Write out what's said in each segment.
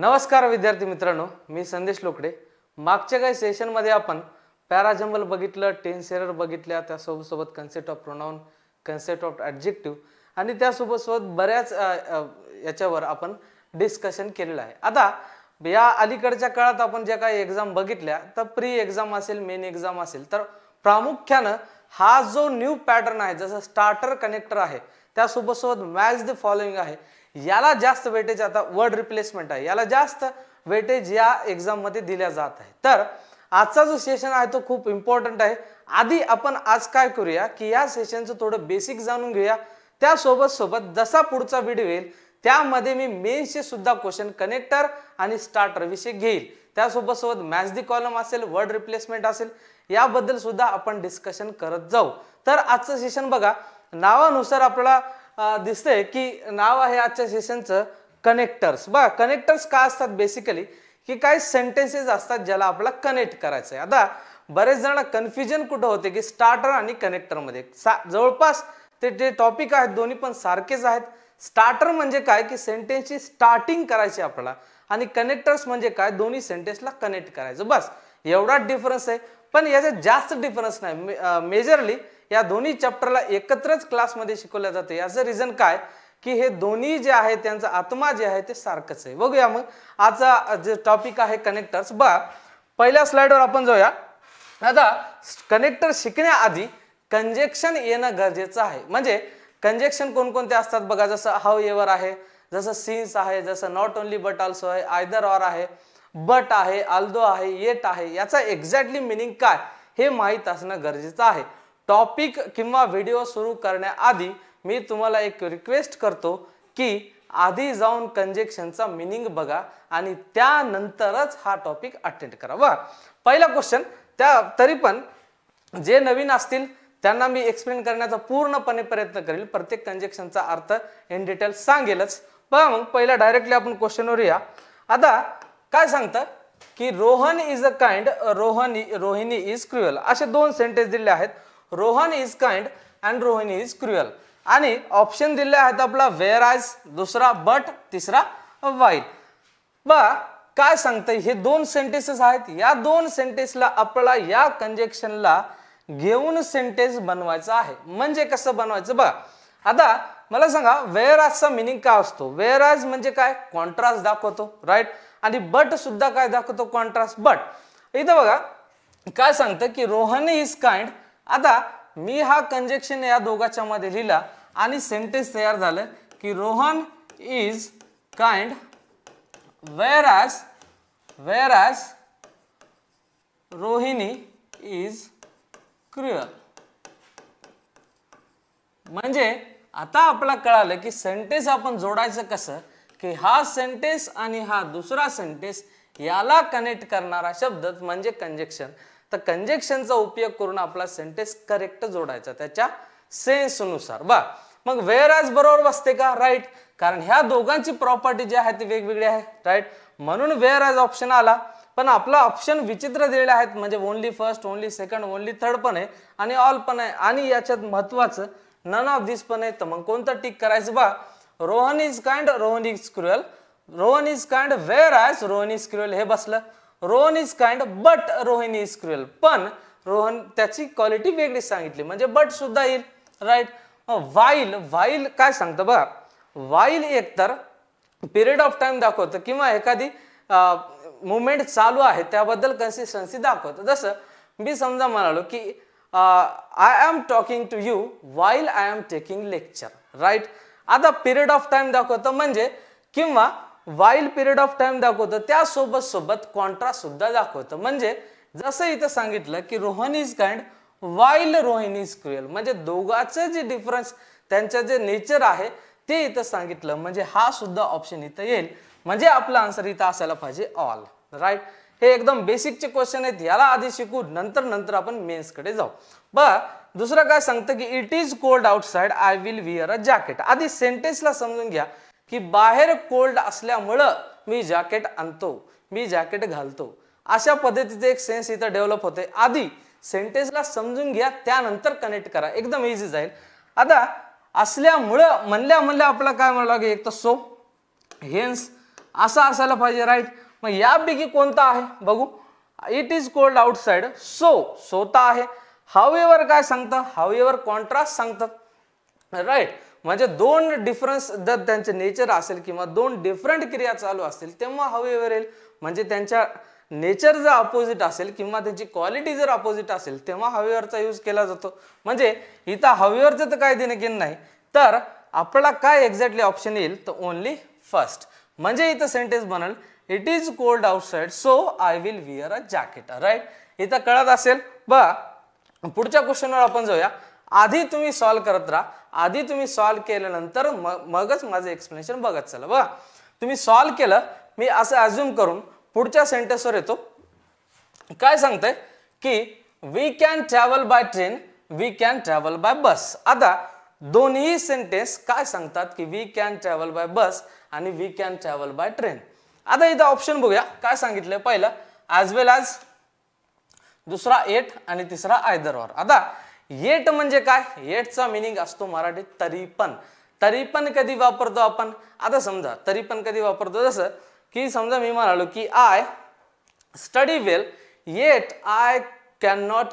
नमस्कार विद्यार्थी मित्रांनो मी संदेश लोकडे मागच्या काही सेशनमध्ये आपण पॅराजंबल बघितलं टेन्स एरर बघितल्या त्यासोबतसोबत concept of pronoun concept of adjective आणि त्यासोबतसोबत बऱ्याच याच्यावर आपण डिस्कशन केलेलं आहे आता या अलीकडच्या काळात आपण ज्या काही एक्झाम बघितल्या तर प्री एक्झाम असेल मेन एक्झाम असेल तर प्रामुख्यानं हा जो न्यू पॅटर्न आहे जसं स्टार्टर कनेक्टर आहे त्यासोबतसोबत मॅच द फॉलोइंग आहे याला जास्त वेटेज आता वर्ड रिप्लेसमेंट आहे याला जास्त वेटेज या एक्झाममध्ये दिल्या जात आहे तर आजचा जो सेशन आहे तो खूप इम्पॉर्टंट आहे आधी आपण आज काय करूया की या सेशनचं थोडं बेसिक जाणून घेऊया त्यासोबत सोबत जसा पुढचा व्हिडिओ येईल त्यामध्ये मी मेन्सचे सुद्धा क्वेश्चन कनेक्टर आणि स्टार्टर विषय घेईल त्यासोबत सोबत मॅच दी कॉलम असेल वर्ड रिप्लेसमेंट असेल याबद्दल सुद्धा आपण डिस्कशन करत जाऊ तर आजचं सेशन बघा नावानुसार आपल्याला दिसतंय की नाव आहे आजच्या सेशनचं कनेक्टर्स बघा कनेक्टर्स का असतात बेसिकली की काही सेंटेन्सेस असतात ज्याला आपला कनेक्ट करायचं आहे आता बरेच जण कन्फ्युजन कुठं होते की स्टार्टर आणि कनेक्टरमध्ये सा जवळपास ते जे टॉपिक आहेत दोन्ही पण सारखेच आहेत स्टार्टर म्हणजे काय की सेंटेन्सची स्टार्टिंग करायची आपल्याला आणि कनेक्टर्स म्हणजे काय दोन्ही सेंटेन्सला कनेक्ट करायचं बस एवढाच डिफरन्स आहे पण याच्यात जास्त डिफरन्स नाही मेजरली या दोन्ही चॅप्टरला एकत्रच क्लासमध्ये शिकवल्या जाते याचं रिझन काय की हे दोन्ही जे आहे त्यांचं आत्मा जे आहे ते सारखंच आहे बघूया मग आजचा जे टॉपिक आहे कनेक्टर्स बघा पहिल्या स्लाइडवर आपण जाऊया आता कनेक्टर शिकण्याआधी कंजेक्शन येणं गरजेचं आहे म्हणजे कंजेक्शन कोणकोणते असतात बघा जसं हाव एवर आहे जसं सीन्स आहे जसं नॉट ओनली बट ऑल्सो आहे आयदर ऑर आहे बट आहे आल्दो आहे येट आहे याचा एक्झॅक्टली मिनिंग काय हे माहीत असणं गरजेचं आहे टॉपिक किंवा व्हिडिओ सुरू करण्याआधी मी तुम्हाला एक रिक्वेस्ट करतो की आधी जाऊन कंजेक्शनचा मिनिंग बघा आणि त्यानंतरच हा टॉपिक अटेंड करा बरं पहिला क्वेश्चन त्या तरी पण जे नवीन असतील त्यांना मी एक्सप्लेन करण्याचा पूर्णपणे प्रयत्न करेल प्रत्येक कंजेक्शनचा अर्थ इन डिटेल सांगेलच बघा मग पहिला डायरेक्टली आपण क्वेश्चनवर या आता काय सांगतं की Rohan is a kind Rohan Rohini is cruel असे दोन सेंटेन्स दिले आहेत Rohan is kind and Rohan is cruel आणि ऑप्शन दिले आहेत आपला वेअर आयज दुसरा बट तिसरा वाईल बा काय सांगते हे दोन सेंटेन्सेस आहेत या दोन सेंटेन्सला आपला या कंजेक्शनला घेऊन सेंटेन्स बनवायचा आहे म्हणजे कसं बनवायचं बघा आता मला सांगा वेअर चा मिनिंग काय असतो वेअर आयज म्हणजे काय कॉन्ट्रास्ट दाखवतो राईट आणि बट सुद्धा काय दाखवतो कॉन्ट्रास्ट बट इथं बघा काय सांगतं की रोहन इज काइंड आता मी हा कंजेक्शन या दोघाच्या मध्ये लिहिला आणि सेंटेन्स तयार झालं की Rohan is kind where as where Rohini is cruel म्हणजे आता आपला कळालं की सेंटेन्स आपण जोडायचं कसं की हा सेंटेन्स आणि हा दुसरा सेंटेन्स याला कनेक्ट करणारा शब्द म्हणजे कंजेक्शन तर कंजेक्शनचा उपयोग करून आपला सेंटेन्स करेक्ट जोडायचा त्याच्या सेन्सनुसार बा मग वेअर आज बरोबर बसते का राईट कारण ह्या दोघांची प्रॉपर्टी जी आहे ती वेगवेगळी आहे राईट म्हणून वेअर ॲज ऑप्शन आला पण आपला ऑप्शन विचित्र दिलेले आहेत म्हणजे only first only second only third पण आहे आणि ऑल पण आहे आणि याच्यात महत्वाचं नन ऑफ दिस पण आहे तर मग कोणतं टिक करायचं बा Rohan is kind Rohan is cruel Rohan is kind where as Rohan is cruel हे बसलं Rohan is kind but Rohini is cruel पण रोहन त्याची क्वालिटी वेगळी सांगितली म्हणजे बट सुद्धा येईल राईट वाईल वाईल काय सांगतं बघा वाईल एकतर पिरियड ऑफ टाइम दाखवतं किंवा एखादी मुवमेंट चालू आहे त्याबद्दल कन्सिस्टन्सी दाखवतं जसं मी समजा म्हणालो की I am talking to you while I am taking lecture right आता पिरियड ऑफ टाइम दाखवतं म्हणजे किंवा वाईल्ड पिरियड ऑफ टाइम दाखवतो त्यासोबत सोबत कॉन्ट्रास्ट सुद्धा दाखवतं म्हणजे जसं इथं सांगितलं की Rohan is kind while Rohan is cruel म्हणजे दोघांचं जे डिफरन्स त्यांचं जे नेचर आहे ते इथं सांगितलं म्हणजे हा सुद्धा ऑप्शन इथं येईल म्हणजे आपला आन्सर इथं असायला पाहिजे ऑल राईट हे एकदम बेसिकचे क्वेश्चन आहेत याला आधी शिकू नंतर नंतर आपण मेन्सकडे जाऊ बरं दुसरं काय सांगतं की it is cold outside I will wear a jacket आधी सेंटेन्सला समजून घ्या की बाहेर कोल्ड असल्यामुळं मी जॅकेट आणतो मी जॅकेट घालतो अशा पद्धतीचे एक सेन्स इथं डेव्हलप होते आधी सेंटेन्सला समजून घ्या त्यानंतर कनेक्ट करा एकदम इझी जाईल आता असल्यामुळं म्हणल्या म्हणल्या आपला काय म्हणावं लागेल एक तर सो हेन्स असा असायला पाहिजे राईट मग यापैकी कोणता आहे बघू it is cold outside so सोता आहे हाउ एवर काय सांगतं हाउ एवर कॉन्ट्रास्ट सांगतं राईट म्हणजे दोन डिफरन्स जर त्यांचे नेचर असेल किंवा दोन डिफरंट क्रिया चालू असतील तेव्हा हवेवर येईल म्हणजे त्यांच्या नेचर जर अपोजिट असेल किंवा त्यांची क्वालिटी जर अपोजिट असेल तेव्हा हवेवरचा यूज केला जातो म्हणजे इथं हवेवरचं तर काय देणं घेणं नाही तर आपल्याला काय एक्झॅक्टली ऑप्शन येईल तर ओन्ली फर्स्ट म्हणजे इथं सेंटेन्स बनल it is cold outside so I will wear a jacket right इथं कळत असेल ब पुढच्या क्वेश्चनवर आपण जाऊया आधी तुम्ही सॉल्व्ह करत राहा आधी तुम्ही सॉल्व्ह केल्यानंतर मगच माझं एक्सप्लेनेशन बघत चला बघा तुम्ही सॉल्व्ह केलं मी असं अज्युम करून पुढच्या सेंटेन्सवर येतो काय सांगते की we can travel by train we can travel by bus आता दोन्ही सेंटेन्स काय सांगतात की we can travel by bus आणि we can travel by train आता इथं ऑप्शन बघूया काय सांगितलं पहिलं ॲज वेल ॲज दुसरा एट आणि तिसरा आयदरवर आता येट म्हणजे काय येटचा मिनिंग असतो मराठीत तरी पण तरी पण कधी वापरतो आपण आता समजा तरी पण कधी वापरतो जसं की समजा मी म्हणालो की I study well yet I can not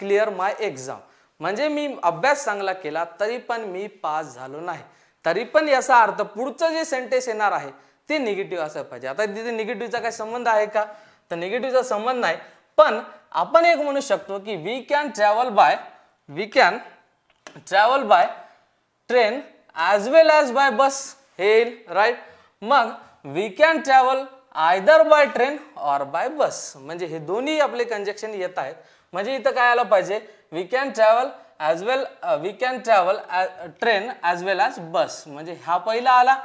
clear my exam म्हणजे मी अभ्यास चांगला केला तरी पण मी पास झालो नाही तरी पण याचा अर्थ पुढचं जे सेंटेन्स येणार आहे ते निगेटिव्ह असं पाहिजे आता तिथे निगेटिव्हचा काय संबंध आहे का तर निगेटिव्हचा संबंध नाही पण आपण एक म्हणू शकतो की we can travel by we can travel by train as well as by bus हे राईट मग we can travel either by train or by bus म्हणजे हे दोन्ही आपले कंजेक्शन येत आहेत म्हणजे इथं काय आलं पाहिजे we can travel as well we can travel train as well as bus म्हणजे हा पहिला आला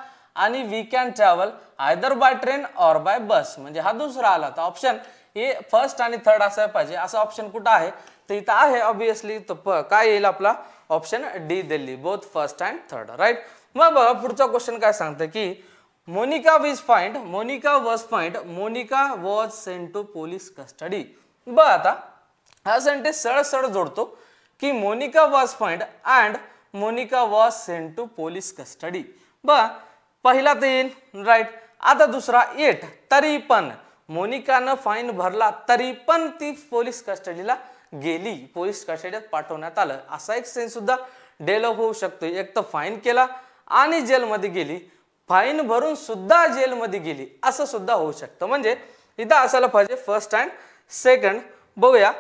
आणि we can travel either by train or by bus म्हणजे हा दुसरा आला तर ऑप्शन हे फर्स्ट आणि थर्ड असायला पाहिजे असा ऑप्शन कुठं आहे तर इथं आहे ऑब्विसली तर काय येईल आपला option D Delhi both first and third right मग बघा पुढचा क्वेश्चन काय सांगतं की Monika was fined Monika was fined Monika was sent to police custody बघ आता हा सेंटेन्स सळसळ जोडतो की Monika was fined and Monika was sent to police custody ब पहिला तर येईल राईट आता दुसरा एट तरी पण मोनिकानं फाईन भरला तरी पण ती पोलीस कस्टडीला गेली पोलीस कस्टडीत पाठवण्यात आलं असा एक सेन्स सुद्धा डेव्हलप होऊ शकतो एक तर फाईन केला आणि जेलमध्ये गेली फाईन भरून सुद्धा जेलमध्ये गेली असं सुद्धा होऊ शकतं म्हणजे इथं असायला पाहिजे फर्स्ट अँड सेकंड बघूया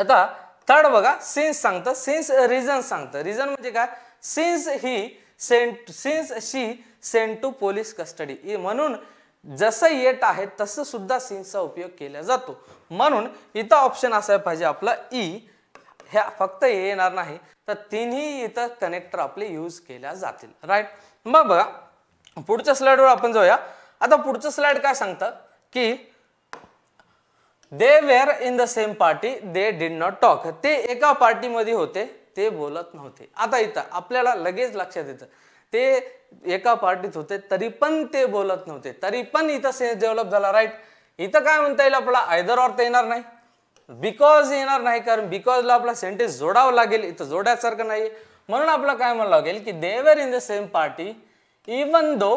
आता थर्ड बघा सिन्स सांगतं सिन्स रिझन सांगतं रिझन म्हणजे काय since he sent since she sent to police custody म्हणून जसं येट आहे तसं सुद्धा सीन्सचा उपयोग केला जातो म्हणून इथं ऑप्शन असायला पाहिजे आपला ई e. ह्या फक्त ए येणार नाही तर तिन्ही इथं कनेक्टर आपले यूज केल्या जातील राईट मग बघा पुढच्या स्लाइडवर आपण जाऊया आता पुढचं स्लाइड काय सांगतं की they were in the same party they did not talk ते एका पार्टीमध्ये होते ते बोलत नव्हते आता इथं आपल्याला लगेच लक्षात येतं ते एका पार्टीत होते तरी पण ते बोलत नव्हते तरी पण इथं सेन्स डेव्हलप झाला राईट इथं काय म्हणता येईल आपला आयदर ऑर ते येणार नाही बिकॉज येणार नाही कारण बिकॉजला आपला सेंटेन्स जोडावं लागेल इथं जोड्यासारखं नाही म्हणून आपलं काय म्हणावं लागेल की they were in the same party even though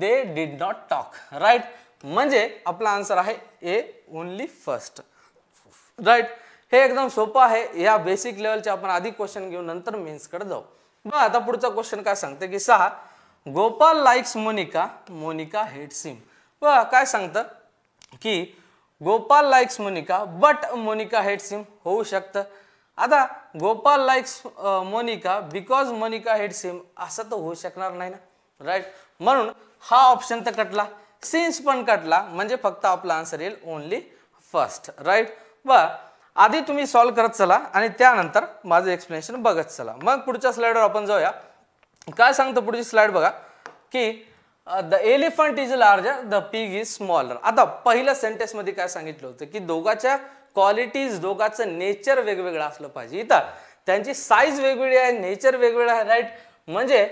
they did not talk right म्हणजे आपला आन्सर आहे ए ओनली फर्स्ट राईट हे एकदम सोपं आहे या बेसिक लेवलचे आपण आधी क्वेश्चन घेऊन नंतर मेन्सकडे जाऊ बघा आता पुढचा क्वेश्चन काय सांगते की सहा Gopal likes Monika Monika hates him बघा काय सांगतं की Gopal likes Monika but Monika hates him होऊ शकतं आता Gopal likes Monika because Monika hates him असं तर होऊ शकणार नाही ना राईट म्हणून हा ऑप्शन तर कटला सिन्स पण कटला म्हणजे फक्त आपला आन्सर येईल ओन्ली फर्स्ट राईट व आधी तुम्ही सॉल्व करत चला आणि त्यानंतर माझं एक्सप्लेनेशन बघत चला मग पुढच्या स्लाइडवर आपण जाऊया काय सांगतो पुढची स्लाइड बघा की the elephant is larger the pig is smaller आता पहिल्या सेंटेन्समध्ये काय सांगितलं होतं की दोघाच्या क्वालिटीज दोघाचं नेचर वेगवेगळं असलं पाहिजे इथं त्यांची साईज वेगवेगळी आहे नेचर वेगवेगळं आहे राईट म्हणजे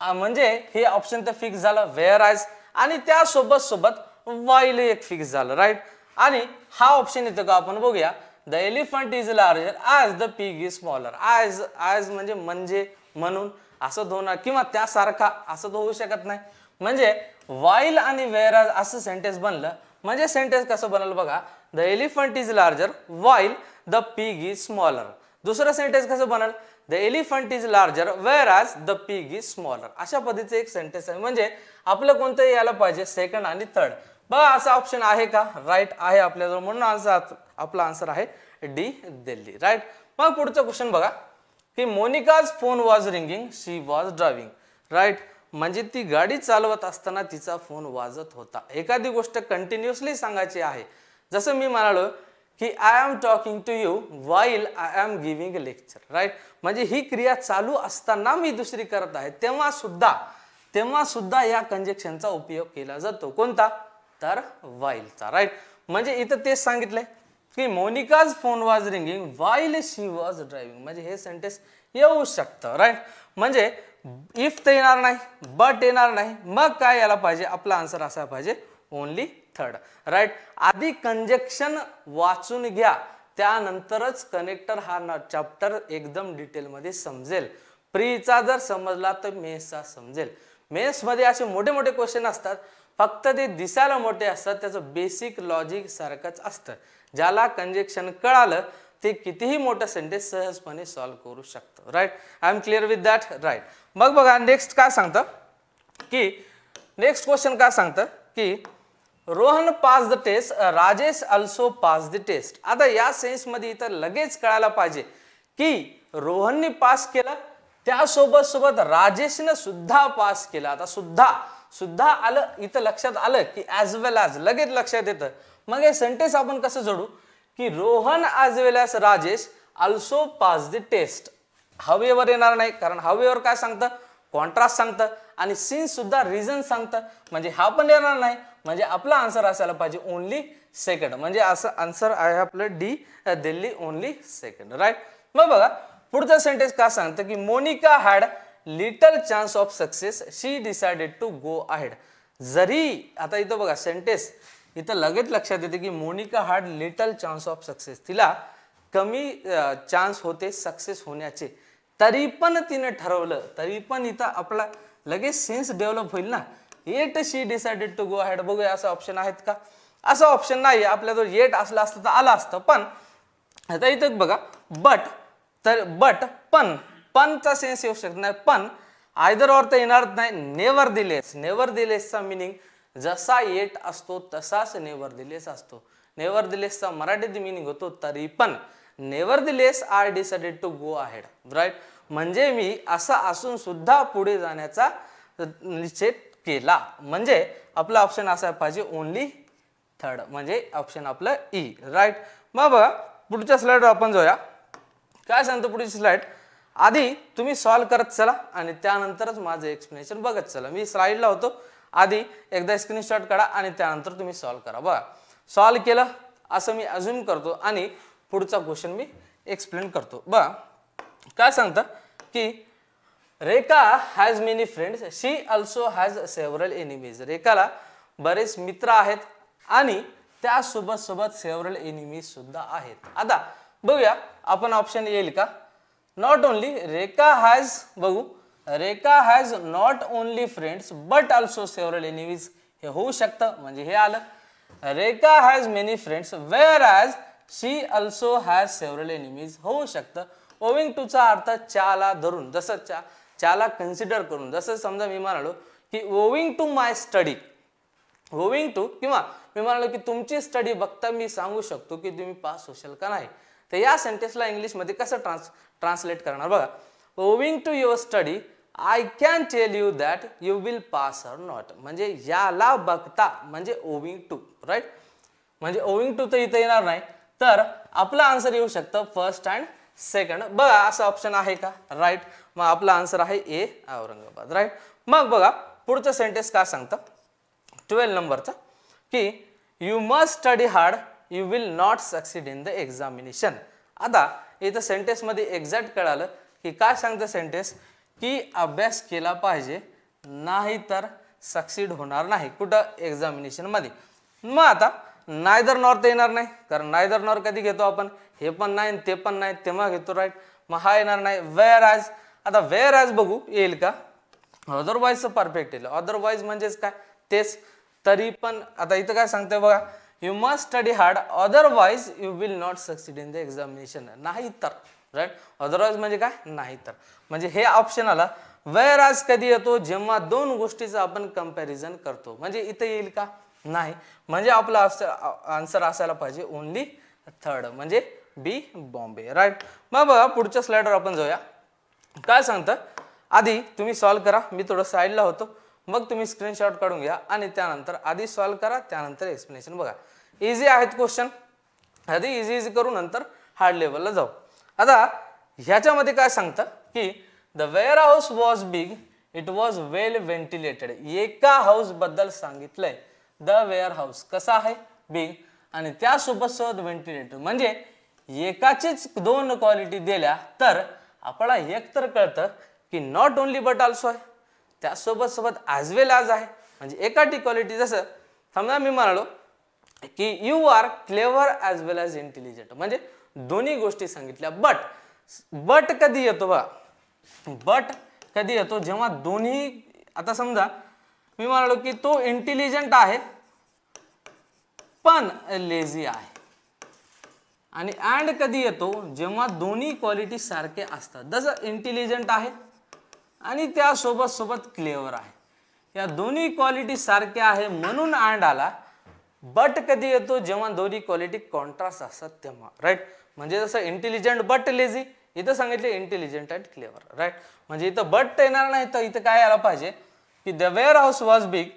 म्हणजे हे ऑप्शन तर फिक्स झालं वेअर आयज आणि त्यासोबत सोबत वाईल एक फिक्स झालं राईट आणि हा ऑप्शन येतो का आपण बघूया the elephant is larger as the pig is smaller as as म्हणजे म्हणजे म्हणून असं होणार किंवा त्यासारखा असं होऊ शकत नाही म्हणजे वाईल आणि आज असं सेंटेन्स बनलं म्हणजे सेंटेन्स कसं बनल बघा the elephant is larger while the pig is smaller दुसरं सेंटेन्स कसं बनल the elephant is larger where as the pig is smaller अशा पद्धतीचं एक सेंटेन्स आहे म्हणजे आपलं कोणतं यायला पाहिजे सेकंड आणि थर्ड बघा असा ऑप्शन आहे का राईट आहे आपल्याजवळ म्हणून आपला आन्सर आहे डी दिल्ली राईट मग पुढचं क्वेश्चन बघा की Monika's phone was ringing she was driving right म्हणजे ती गाडी चालवत असताना तिचा फोन वाजत होता एखादी गोष्ट कंटिन्युअसली सांगायची आहे जसं मी म्हणालो की I am talking to you while I am giving lecture right म्हणजे ही क्रिया चालू असताना मी दुसरी करत आहे तेव्हा सुद्धा तेव्हा सुद्धा या कंजेक्शनचा उपयोग केला जातो कोणता तर वाईलचा राईट म्हणजे इथं तेच सांगितलंय की Monika's phone was ringing while she was driving म्हणजे हे सेंटेन्स येऊ शकतं राईट म्हणजे इफ तर येणार नाही बट येणार नाही मग काय याला पाहिजे आपला आन्सर असा पाहिजे ओनली थर्ड राईट आधी कंजेक्शन वाचून घ्या त्यानंतरच कनेक्टर हा चॅप्टर एकदम डिटेलमध्ये समजेल प्रीचा जर समजला तर मेसचा समजेल मेन्समध्ये असे मोठे मोठे क्वेश्चन असतात फक्त ते दिसायला मोठे असतात त्याचं बेसिक लॉजिक सारखंच असतं ज्याला कंजेक्शन कळालं ते कितीही मोठं सेंटेन्स सहजपणे सॉल्व्ह करू शकतं right I am clear with that right मग बघा नेक्स्ट काय सांगतं की नेक्स्ट क्वेश्चन काय सांगतं की Rohan pass the test Rajesh also pass the test आता या मध्ये इथं लगेच कळायला पाहिजे की रोहनने पास केला त्यासोबत सोबत राजेशनं सुद्धा पास केला आता सुद्धा सुद्धा आलं इथं लक्षात आलं की ॲज वेल ॲज लगेच लक्षात येतं मग हे सेंटेन्स आपण कसं जोडू की Rohan as well as Rajesh also pass the test हवेवर येणार नाही कारण हवेवर काय सांगतं कॉन्ट्रास्ट सांगतं आणि सिन्स सुद्धा रिझन सांगतं म्हणजे हा पण येणार नाही म्हणजे आपला आन्सर असायला पाहिजे ओन्ली सेकंड म्हणजे असं आन्सर आहे आपलं D Delhi only second right मग बघा पुढचं सेंटेन्स का सांगतं की Monika had little chance of success she decided to go ahead जरी आता इथं बघा सेंटेस इथं लगेच लक्षात येते की Monika had little chance of success तिला कमी चान्स होते सक्सेस होण्याचे तरी पण तिने ठरवलं तरी पण इथं आपला लगेच सेन्स डेव्हलप होईल ना yet she decided to go ahead बघूया असं ऑप्शन आहेत का असं ऑप्शन नाही आपल्याजवळ येट असलं असतं तर आलं असतं पण आता इथं बघा बट तर बट पण पणचा सेन्स येऊ शकत नाही पण आयदर ऑर येणार नाही नेवर दिलेस नेवर दिलेसचा मिनिंग जसा येट असतो तसाच नेवर दिलेस असतो नेवर दिलेसचा मराठीत मिनिंग होतो तरी पण nevertheless I decided to go ahead right म्हणजे मी असा असून सुद्धा पुढे जाण्याचा निश्चित केला म्हणजे आपला ऑप्शन असा पाहिजे ओन्ली थर्ड म्हणजे ऑप्शन आपलं ई e. राईट मग बघा पुढच्या स्लाइडवर आपण जाऊया काय सांगतो पुढची स्लाइड आधी तुम्ही सॉल्व करत चला आणि त्यानंतरच माझं एक्सप्लेनेशन बघत चला मी स्लाईडला होतो आधी एकदा स्क्रीनशॉट काढा आणि त्यानंतर तुम्ही सॉल्व करा बघा सॉल्व केलं असं मी अजून करतो आणि पुढचा क्वेश्चन मी एक्सप्लेन करतो बघा काय सांगतं की Rekha has many friends she also has several enemies रेखाला बरेच मित्र आहेत आणि त्यासोबत सोबत सेव्हरल एनिमीज सुद्धा आहेत आता बघूया आपण ऑप्शन येईल का नॉट ओनली रेका हॅज बघू Rekha has not only friends but also several enemies हे होऊ शकतं म्हणजे हे आलं Rekha has many friends where as she also has several enemies होऊ शकतं ओविंग टूचा अर्थ चाला धरून जसं चा चाला कन्सिडर करून जसं समजा मी म्हणालो की owing to my study owing to किंवा मी म्हणालो की तुमची स्टडी बघता मी सांगू शकतो की तुम्ही पास होशाल का नाही तर या सेंटेन्सला इंग्लिशमध्ये कसं ट्रान्स ट्रान्सलेट करणार बघा owing to your study I can tell you that you will pass or not म्हणजे याला बघता म्हणजे ओविंग टू राईट म्हणजे ओविंग टू तर इथं येणार नाही तर आपला आन्सर येऊ शकतं फर्स्ट अँड सेकंड बघा असं ऑप्शन आहे का राईट मग आपला आन्सर आहे ए औरंगाबाद राईट मग बघा पुढचं सेंटेन्स का सांगतं ट्वेल्व नंबरचा की you must study hard you will not succeed in the examination आता इथं सेंटेन्समध्ये एक्झॅक्ट कळालं की काय सांगतं सेंटेन्स की अभ्यास केला पाहिजे नाही तर सक्सीड होणार नाही कुठं एक्झामिनेशनमध्ये मग आता नायदर नॉर तर येणार नाही कारण नायदर नॉर कधी घेतो आपण हे पण नाही ते पण नाही तेव्हा घेतो राईट मग हा येणार नाही वेअर आज आता वेअर आज बघू येईल का अदरवाईजचं परफेक्ट येईल अदरवाईज म्हणजेच काय तेच तरी पण आता इथं काय सांगतोय बघा you must study hard otherwise you will not succeed in the examination नाही तर राईट अदरवाइज म्हणजे काय नाही तर म्हणजे हे ऑप्शन आला वेर आज कधी येतो जेव्हा दोन गोष्टीचं आपण कंपॅरिझन करतो म्हणजे इथे येईल का नाही म्हणजे आपला आन्सर असायला पाहिजे ओन्ली थर्ड म्हणजे बी बॉम्बे राईट मग बघा पुढच्या स्लाइडवर आपण जाऊया काय सांगतं आधी तुम्ही सॉल्व करा मी थोडं साईडला होतो मग तुम्ही स्क्रीनशॉट काढून घ्या आणि त्यानंतर आधी सॉल्व करा त्यानंतर एक्सप्लेनेशन बघा इझी आहेत क्वेश्चन आधी इझी इझी करून नंतर हार्ड लेवलला जाऊ आता ह्याच्यामध्ये काय सांगतं की the warehouse was big it was well ventilated एका हाऊस बद्दल सांगितलंय द वेअर हाऊस कसा आहे बिग आणि त्यासोबत सहज व्हेंटिलेटर म्हणजे एकाचीच दोन क्वालिटी दिल्या तर आपला एक तर कळतं की नॉट ओनली बट ऑल्सो आहे त्यासोबत सोबत ॲज वेल ॲज आहे म्हणजे एकाठी क्वालिटी जसं समजा मी म्हणालो की you are clever as well as intelligent म्हणजे दोन्ही गोष्टी सांगितल्या बट बट कधी येतो बा बट कधी येतो जेव्हा दोन्ही आता समजा मी म्हणालो की तो इंटेलिजंट आहे पण लेझी आहे आणि अँड कधी येतो जेव्हा दोन्ही क्वालिटी सारखे असतात जसं इंटेलिजंट आहे आणि त्यासोबत सोबत क्लेवर आहे या दोन्ही क्वालिटी सारख्या आहे म्हणून अँड आला बट कधी येतो जेव्हा दोन्ही क्वालिटी कॉन्ट्रास्ट असतात तेव्हा राईट म्हणजे जसं इंटेलिजंट बट लेझी इथं सांगितले इंटेलिजंट अँड क्लेवर राईट म्हणजे इथं बट येणार नाही तर इथं काय आलं पाहिजे की the warehouse was big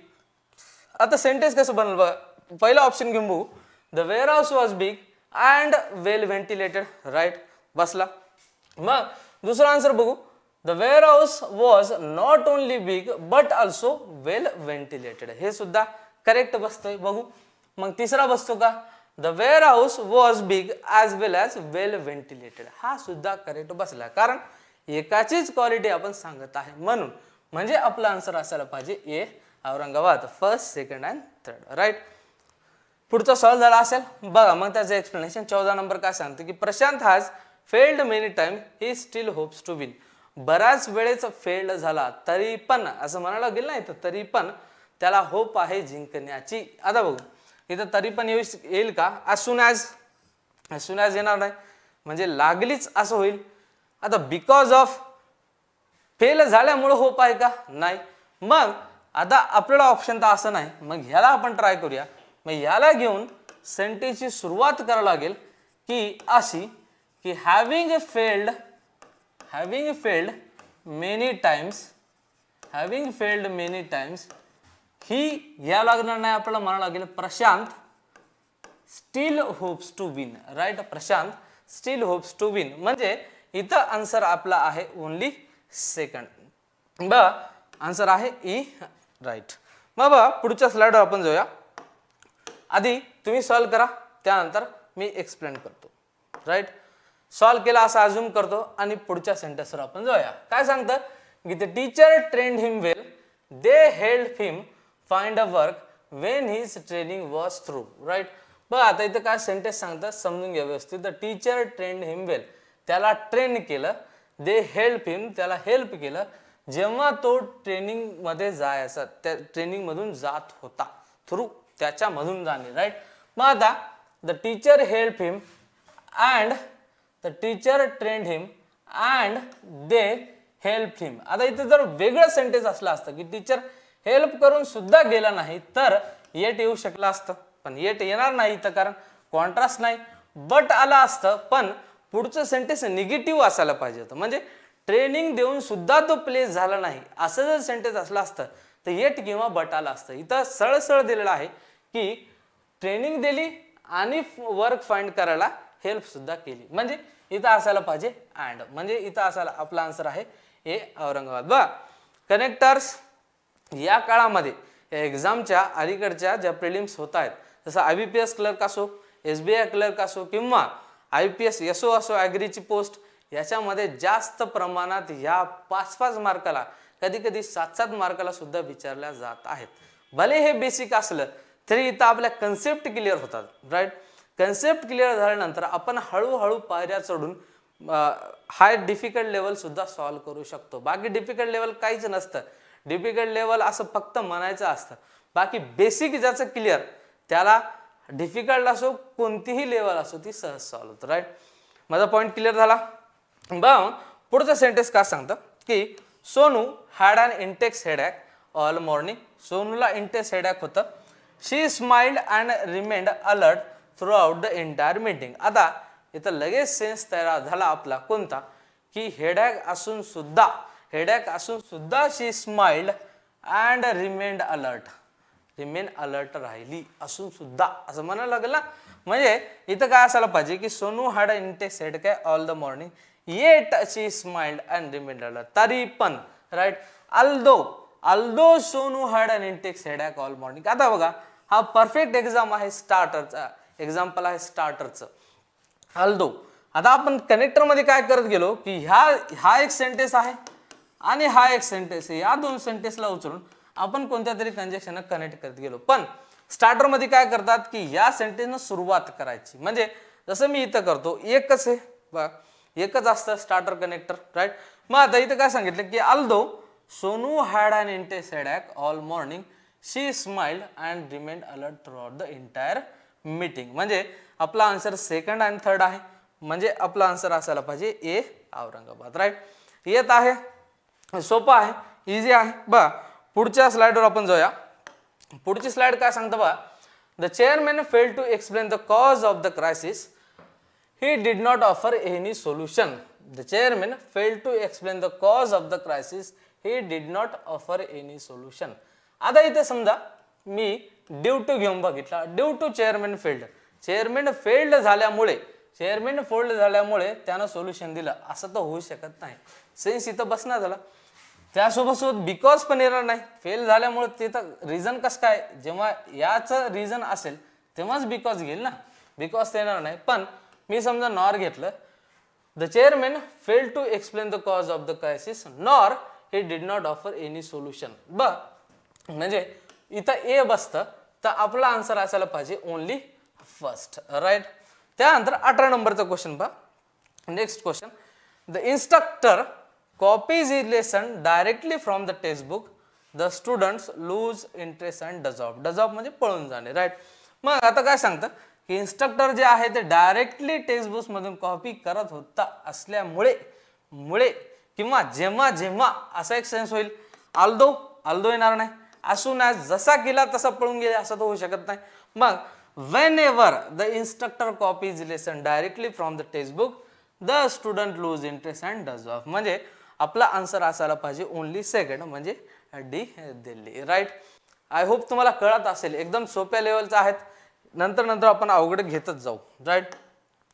आता सेंटेन्स कसं बनल पहिला ऑप्शन घेऊन बघू the warehouse was big and well ventilated right बसला मग दुसरा आन्सर बघू the warehouse was not only big but also well ventilated हे सुद्धा करेक्ट बसतोय बघू मग तिसरा बसतो का the warehouse was big as well as well ventilated हा सुद्धा करेक्ट बसला कारण एकाचीच क्वालिटी आपण सांगत आहे म्हणून म्हणजे आपला आन्सर असायला पाहिजे A Aurangabad first second and third right पुढचा सॉल्व्ह झाला असेल बघा मग त्याचं एक्सप्लेनेशन चौदा नंबर काय सांगतो की Prashant has failed many time he still hopes to win बऱ्याच वेळेस फेल्ड झाला तरी पण असं म्हणायला गेलं नाही तर तरी पण त्याला होप आहे जिंकण्याची आता बघू इथं तरी पण येऊ येईल का असून ॲज असून ॲज येणार नाही म्हणजे लागलीच असं होईल आता बिकॉज ऑफ फेल झाल्यामुळं होप आहे का नाही मग आता आपल्याला ऑप्शन तर असं नाही मग ह्याला आपण ट्राय करूया मग ह्याला घेऊन सेंटेची सुरुवात करावं लागेल की अशी की having failed having failed many times having failed many times ही या लागणार नाही आपल्याला म्हणावं लागेल Prashant still hopes to win right Prashant still hopes to win म्हणजे इथं आन्सर आपला आहे ओन्ली सेकंड ब आन्सर आहे ई e. राईट मग पुढच्या स्लाइडवर आपण जाऊया आधी तुम्ही सॉल्व करा त्यानंतर मी एक्सप्लेन करतो राईट सॉल्व केला असं अजून करतो आणि पुढच्या सेंटेन्सवर आपण जाऊया काय सांगतं की the teacher trained him well they help him find a work when his training was through right बघ आता इथं काय सेंटेन्स सांगतात समजून घ्या व्यवस्थित the teacher trained him well त्याला ट्रेन केलं दे हेल्प हिम त्याला हेल्प केलं जेव्हा तो ट्रेनिंगमध्ये जायचा त्या ट्रेनिंगमधून जात होता थ्रू त्याच्यामधून जाणे राईट मग आता the teacher help him and the teacher trained him and they help him आता इथे जर वेगळं सेंटेन्स असलं असतं की टीचर हेल्प करून सुद्धा गेला नाही तर येट येऊ शकलं असतं पण येट येणार नाही इथं कारण कॉन्ट्रास्ट नाही बट आला असतं पण पुढचं सेंटेन्स निगेटिव्ह असायला पाहिजे होतं म्हणजे ट्रेनिंग देऊन सुद्धा तो प्लेस झाला नाही असं जर सेंटेन्स असलं असतं तर येट किंवा बट आलं असतं इथं सळसळ दिलेलं आहे की ट्रेनिंग दिली आणि वर्क फाइंड करायला सुद्धा केली म्हणजे इथं असायला पाहिजे अँड म्हणजे इथं असायला आपला आन्सर आहे हे औरंगाबाद बघा कनेक्टर्स या काळामध्ये एक्झामच्या अलीकडच्या ज्या प्रिलिम्स होत आहेत जसं I B P S clerk असो एस बी आय क्लर्क असो किंवा आय पी एस एस असो ॲग्रीची पोस्ट याच्यामध्ये जास्त प्रमाणात या पाच पाच मार्काला कधी कधी सात सात मार्काला सुद्धा विचारल्या जात आहेत भले हे बेसिक असलं तरी इथं आपल्या कन्सेप्ट क्लिअर होतात राईट कन्सेप्ट क्लिअर झाल्यानंतर आपण हळूहळू पायऱ्या चढून हाय डिफिकल्ट सुद्धा सॉल्व करू शकतो बाकी डिफिकल्ट लेवल काहीच नसतं डिफिकल्ट लेवल असं फक्त म्हणायचं असतं बाकी बेसिक ज्याचं क्लिअर त्याला डिफिकल्ट असो कोणतीही लेवल असो ती सहज सॉल्व होतो राईट माझा पॉईंट क्लिअर झाला बघ पुढचं सेंटेन्स का सांगतं की Sonu had an intense headache all morning सोनूला इंटेक्स हेडॅक होतं she smiled and remained alert throughout the entire meeting आता इथं लगेच सेन्स तयार झाला आपला कोणता की हेडॅक असून सुद्धा हेडॅक असून सुद्धा she smiled and remained alert remain alert राहिली असून सुद्धा असं म्हणायला लागला म्हणजे इथं काय असायला पाहिजे की सोनू हॅड इंटेक्स हेड काय all the morning yet she smiled and remained alert तरी पण right although although Sonu had an intense head all morning आता बघा हा परफेक्ट एक्झाम आहे स्टार्टरचा एक्झाम्पल आहे स्टार्टरचं हलदो आता आपण कनेक्टरमध्ये काय करत गेलो की ह्या हा एक सेंटेन्स आहे आणि हा एक सेंटेन्स आहे या दोन सेंटेन्सला उचलून आपण कोणत्या तरी कंजेक्शन कनेक्ट करत गेलो पण स्टार्टरमध्ये काय करतात की या सेंटेन्सनं सुरुवात करायची म्हणजे जसं मी इथं करतो एकच आहे बघा एकच असतं स्टार्टर कनेक्टर राईट मग आता इथं काय सांगितलं की although Sonu had an intense सेडॅक all morning she smiled and remained alert throughout the entire meeting म्हणजे आपला आन्सर सेकंड आणि थर्ड आहे म्हणजे आपला आन्सर असायला पाहिजे ए औरंगाबाद राईट येत आहे सोपं आहे इझी आहे बा पुढच्या स्लाइडवर आपण जाऊया पुढची स्लाइड काय सांगतो बा the chairman fail to explain the cause of the crisis he did not offer any solution the chairman fail to explain the cause of the crisis he did not offer any solution आता इथे समजा मी due to घेऊन बघितला to chairman failed chairman failed झाल्यामुळे chairman failed झाल्यामुळे त्यानं solution दिलं असं तर होऊ शकत नाही सेन्स इथं बसणं झाला त्यासोबत सोबत बिकॉज पण येणार नाही फेल झाल्यामुळे तिथं रिझन कसं काय जेव्हा याच रिझन असेल तेव्हाच बिकॉज घेईल ना बिकॉज येणार नाही पण मी समजा नॉर घेतलं the chairman fail to explain the cause of the crisis nor he did not offer any solution B म्हणजे इथं ए बसतं तर आपला आन्सर असायला पाहिजे ओन्ली फर्स्ट राईट त्यानंतर अठरा नंबरचा क्वेश्चन पहा next question the instructor copies is lesson directly from the textbook the students lose interest and doze off doze off म्हणजे पळून जाणे राईट मग आता काय सांगतं की इन्स्ट्रक्टर जे आहे ते डायरेक्टली टेक्स्ट बुक्समधून कॉपी करत होता असल्यामुळे मुळे किंवा जेव्हा जेव्हा असा एक सेन्स होईल आलदो आलदो येणार नाही असून आज जसा गेला तसा पळून गेला असं तर होऊ शकत नाही मग whenever the instructor copies lesson directly from the textbook the student lose interest and doze off म्हणजे आपला आन्सर असायला पाहिजे ओनली सेकंड म्हणजे D Delhi right I hope तुम्हाला कळत असेल एकदम सोप्या लेवलचं आहेत नंतर नंतर आपण अवघड घेतच जाऊ राईट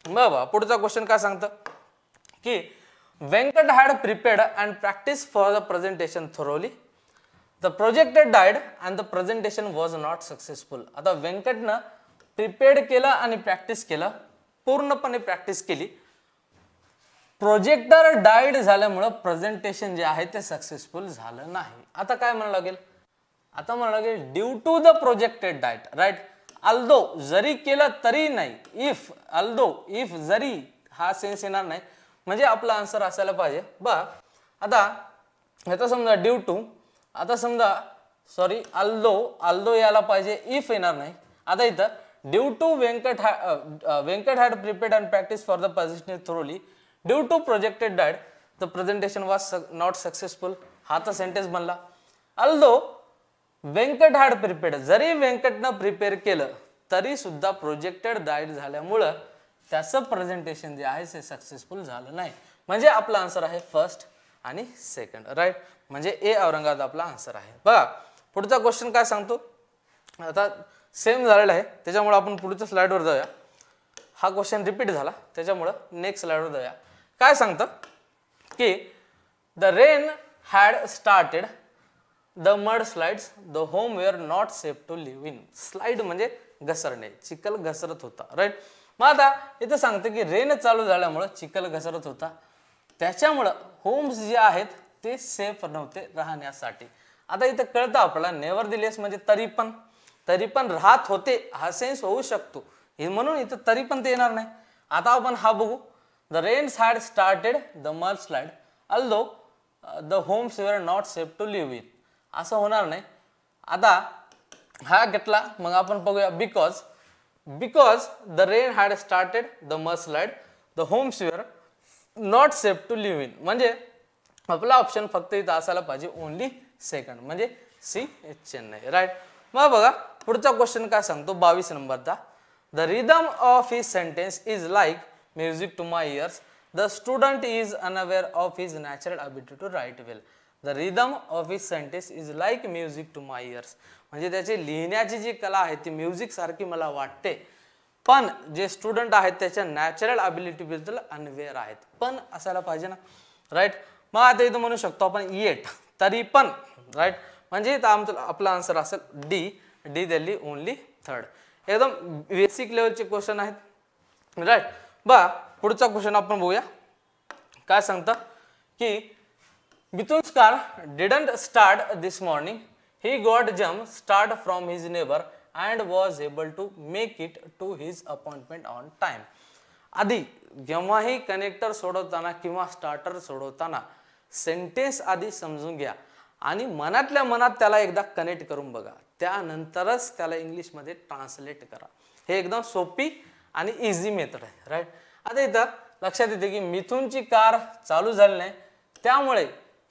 बघा पुढचा क्वेश्चन काय सांगतं की Venkat had prepared and practice for the presentation thoroughly the projector died and the presentation was not successful आता व्यंकटनं प्रिपेअर्ड केलं आणि प्रॅक्टिस केलं पूर्णपणे प्रॅक्टिस केली प्रोजेक्टर डायड झाल्यामुळं प्रेझेंटेशन जे आहे ते सक्सेसफुल झालं नाही आता काय म्हणावं लागेल आता म्हणावं लागेल due to the projector died right although जरी केलं तरी नाही इफ अल्दो इफ जरी हा सेन्स येणार नाही म्हणजे आपला आन्सर असायला पाहिजे बा आता ह्याचा समजा ड्यू टू आता समजा सॉरी आल्दो आल्दो याला पाहिजे इफ येणार नाही आता इथं ड्यू टू व्यंकट हॅ Venkat had prepared and practice for the position thoroughly due to projector died the presentation was not successful हा तर सेंटेन्स बनला अल्दो व्यंकट हॅड प्रिपेड जरी व्यंकटनं प्रिपेअर केलं तरी सुद्धा प्रोजेक्टेड डायट झाल्यामुळं त्याचं प्रेझेंटेशन जे आहे ते सक्सेसफुल झालं नाही म्हणजे आपला आन्सर आहे फर्स्ट आणि सेकंड राईट म्हणजे ए औरंगाबाद आपला आन्सर आहे बघा पुढचा क्वेश्चन काय सांगतो आता सेम झालेला आहे त्याच्यामुळं आपण पुढच्या स्लाईडवर जाऊया हा क्वेश्चन रिपीट झाला त्याच्यामुळं नेक्स्ट स्लाईडवर जाऊया काय सांगतं की the rain had started the mud slides the home were not safe to live in slide म्हणजे घसरणे चिखल घसरत होता राईट मग आता इथं सांगते की रेन चालू झाल्यामुळं चिखल घसरत होता त्याच्यामुळं होम्स जे आहेत ते सेफ नव्हते राहण्यासाठी आता इथं कळतं आपल्याला नेवर दिलेस म्हणजे तरी पण तरी पण राहत होते हा सेन्स होऊ शकतो हे म्हणून इथं तरी पण ते येणार नाही आता आपण हा बघू the rains had started the mudslide slide all the homes were not safe to live with असं होणार नाही आता हा घेतला मग आपण बघूया because because the rain had started the mudslide the homes were not safe to live in म्हणजे आपला ऑप्शन फक्त इथं असायला पाहिजे ओनली सेकंड म्हणजे सी चेन्नई राईट मग बघा पुढचा क्वेश्चन काय सांगतो बावीस नंबरचा the rhythm of his sentence is like music to my ears the student is unaware of his natural ability to write well the rhythm of his sentence is like music to my ears म्हणजे त्याची लिहिण्याची जी कला आहे ती music सारखी मला वाटते पण जे स्टुडंट आहेत त्याच्या नॅचरल अबिलिटीबद्दल अनवेअर आहेत पण असायला पाहिजे ना राईट मग आता इथं म्हणू शकतो आपण येट e तरी पण राईट म्हणजे आमचं आपला आन्सर असेल D D Delhi only third एकदम बेसिक लेवलचे क्वेश्चन आहेत राईट बा पुढचा क्वेश्चन आपण बघूया काय सांगतं की Mithun's car didn't start this morning he got jump start from his neighbour and was able to make it to his appointment on time आधी जेव्हाही कनेक्टर सोडवताना किंवा स्टार्टर सोडवताना सेंटेन्स आधी समजून घ्या आणि मनातल्या मनात त्याला एकदा कनेक्ट करून बघा त्यानंतरच त्याला इंग्लिशमध्ये ट्रान्सलेट करा हे एकदम सोपी आणि इझी मेथड आहे राईट आता इथं लक्षात येते की मिथूनची कार चालू झाली नाही त्यामुळे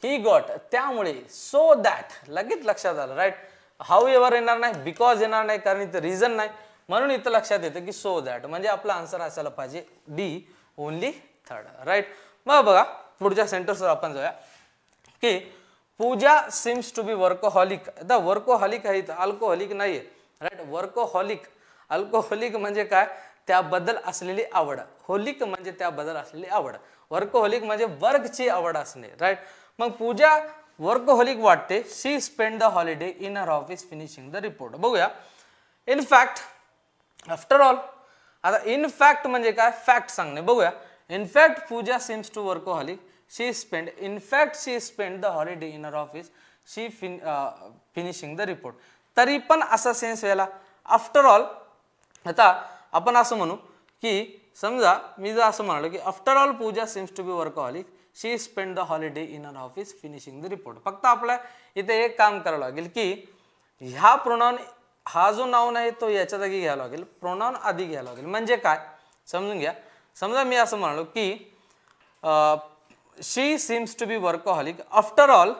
ही गॉट त्यामुळे सो दॅट लगेच लक्षात आलं राईट हाऊ एव्हर येणार नाही बिकॉज येणार नाही कारण इथं रिझन नाही म्हणून इथं लक्षात येतं की सो दॅट म्हणजे आपला आन्सर असायला पाहिजे डी ओनली थर्ड राईट मग बघा पुढच्या सेंटर्सवर आपण जाऊया की Pooja seems to be workaholic the workaholic आहे इथं अल्कोहोलिक नाही आहे राईट वर्कोहॉलिक अल्कोहोलिक म्हणजे काय त्याबद्दल असलेली आवड होलिक म्हणजे त्याबद्दल असलेली आवड वर्कोहोलिक म्हणजे वर्कची आवड असणे राईट मग पूजा वर्कहोलिक वाटते she spend the holiday in her office finishing the report बघूया इन फॅक्ट आफ्टर ऑल आता इन फॅक्ट म्हणजे काय फॅक्ट सांगणे बघूया in fact Pooja seems to workaholic she spend in fact she spend the holiday in her office she fin finishing the report तरी पण असा sense व्हायला आफ्टर ऑल आता आपण असं म्हणू की समजा मी जर असं म्हणालो की after all Pooja seems to be workaholic she spend the holiday in her office finishing the report फक्त आपल्या इथे एक काम करावं लागेल की ह्या प्रोनॉन हा जो नाऊन आहे तो याच्या जागी घ्यावा लागेल प्रोनॉन आधी घ्यावा लागेल म्हणजे काय समजून घ्या समजा मी असं म्हणालो की she seems to be workaholic after all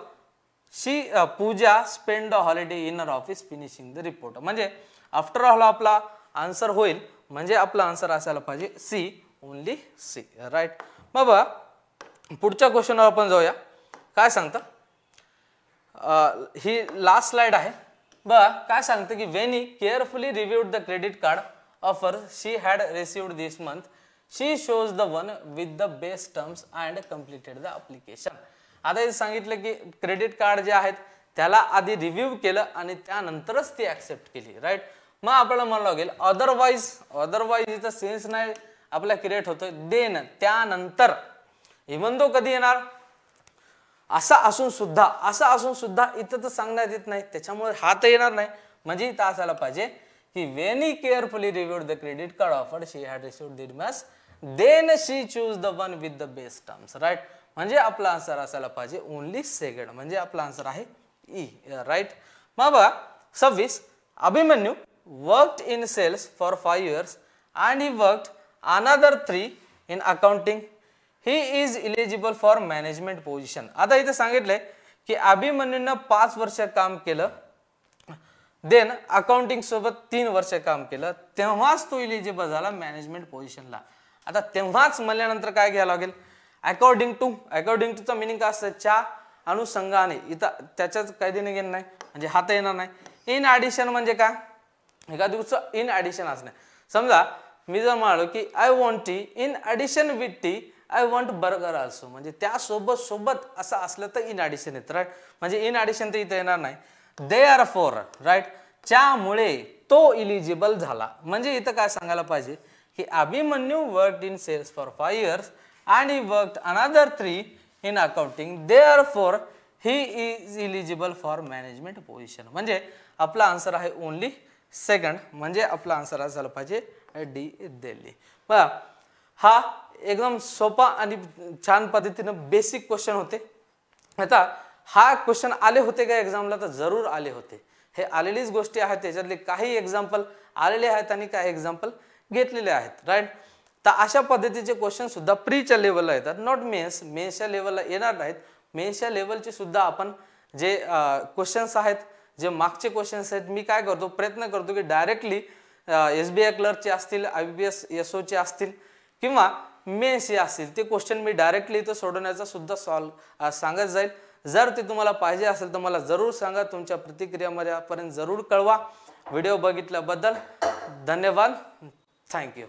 she Pooja spend the holiday in her office finishing the report म्हणजे आफ्टर ऑल आपला आन्सर होईल म्हणजे आपला आन्सर असायला पाहिजे सी ओनली सी राईट बाबा पुढच्या क्वेश्चनवर आपण जाऊया काय सांगतं ही लास्ट स्लाइड आहे बघा काय सांगतं की वेनी carefully reviewed the credit card offer she had received this month she chose the one with the best terms and completed the application आता हे सांगितलं की क्रेडिट कार्ड जे आहेत त्याला आधी रिव्ह्यू केलं आणि त्यानंतरच ती ऍक्सेप्ट केली राईट मग आपल्याला म्हणावं लागेल अदरवाईज अदरवाईज इथं सेन्स नाही आपला क्रिएट होतोय देन त्यानंतर तो कधी येणार असा असून सुद्धा असा असून सुद्धा इथं तर सांगण्यात येत नाही त्याच्यामुळे हा तर येणार नाही म्हणजे इथं असायला पाहिजे की वेनी carefully reviewed the credit card offer she had received did mess then she chose the one with the best terms right म्हणजे आपला आन्सर असायला पाहिजे ओनली सेकंड म्हणजे आपला आन्सर आहे ई e, राईट मग बघा सव्वीस Abhimanyu worked in sales for five years and he worked another three in accounting he is eligible for management position आता इथे सांगितलंय की अभिमन्यूनं पाच वर्ष काम केलं देन अकाउंटिंग सोबत तीन वर्ष काम केलं तेव्हाच तो इलिजिबल झाला मॅनेजमेंट पोझिशनला आता तेव्हाच म्हणल्यानंतर काय घ्यायला लागेल अकॉर्डिंग टू अकॉर्डिंग टू टूचा मिनिंग काय असतं च्या अनुषंगाने इथं त्याच्याच काय देणं घेणं नाही म्हणजे हात येणार नाही इन ॲडिशन म्हणजे काय एखादी गोष्ट इन ॲडिशन असणार समजा मी जर म्हणालो की I want tea in addition with tea I want burger also म्हणजे त्यासोबत सोबत असं असलं तर इन ॲडिशन येत राईट म्हणजे इन ॲडिशन तर इथं येणार नाही दे आर फोर राईट त्यामुळे तो इलिजिबल झाला म्हणजे इथं काय सांगायला पाहिजे की Abhimanyu work in sales for five years आणि work another three in accounting therefore he is eligible for management position म्हणजे आपला आन्सर आहे ओनली सेकंड म्हणजे आपला आन्सर असायला पाहिजे डी दिल्ली हा एकदम सोपा आणि छान पद्धतीनं बेसिक क्वेश्चन होते आता हा क्वेश्चन आले होते का एक्झामला तर जरूर आले होते हे आलेलीच गोष्टी आहेत त्याच्यातले काही एक्झाम्पल आलेले आहेत आणि काही एक्झाम्पल घेतलेले आहेत राईट तर अशा पद्धतीचे क्वेश्चन सुद्धा प्रीच्या लेवलला येतात नॉट मेन्स मेन्सच्या लेवलला येणार नाहीत मेन्सच्या लेवलचे सुद्धा आपण जे क्वेश्चन्स आहेत जे मागचे क्वेश्चन्स आहेत मी काय करतो प्रयत्न करतो की डायरेक्टली एस बी आय क्लर्कचे असतील I B B S S ओचे असतील किंवा मेन्सी असतील ते क्वेश्चन मी डायरेक्टली इथं सोडवण्याचा सुद्धा सॉल्व सांगत जाईल जर ते तुम्हाला पाहिजे असेल तर मला जरूर सांगा तुमच्या प्रतिक्रिया मर्यापर्यंत जरूर कळवा व्हिडिओ बघितल्याबद्दल धन्यवाद थँक्यू